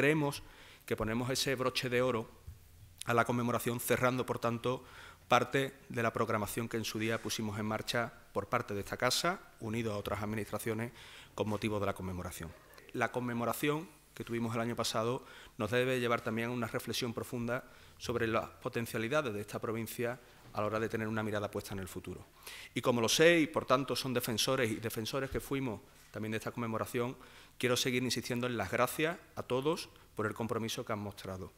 creemos que ponemos ese broche de oro a la conmemoración, cerrando, por tanto, parte de la programación que en su día pusimos en marcha por parte de esta casa, unido a otras administraciones, con motivo de la conmemoración. La conmemoración que tuvimos el año pasado nos debe llevar también a una reflexión profunda sobre las potencialidades de esta provincia a la hora de tener una mirada puesta en el futuro. Y como lo sé y por tanto son defensores y defensores que fuimos también de esta conmemoración, quiero seguir insistiendo en las gracias a todos por el compromiso que han mostrado.